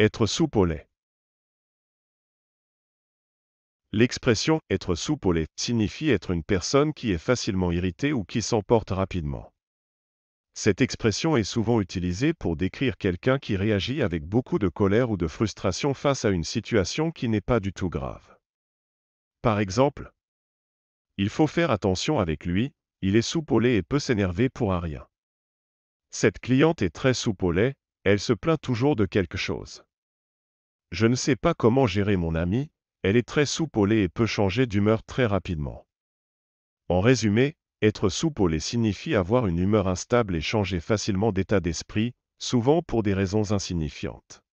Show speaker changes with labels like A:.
A: Être soupe L'expression être soupe au signifie être une personne qui est facilement irritée ou qui s'emporte rapidement. Cette expression est souvent utilisée pour décrire quelqu'un qui réagit avec beaucoup de colère ou de frustration face à une situation qui n'est pas du tout grave. Par exemple, il faut faire attention avec lui, il est soupe au et peut s'énerver pour un rien. Cette cliente est très soupe elle se plaint toujours de quelque chose. Je ne sais pas comment gérer mon amie, elle est très soupolée et peut changer d'humeur très rapidement. En résumé, être soupolée signifie avoir une humeur instable et changer facilement d'état d'esprit, souvent pour des raisons insignifiantes.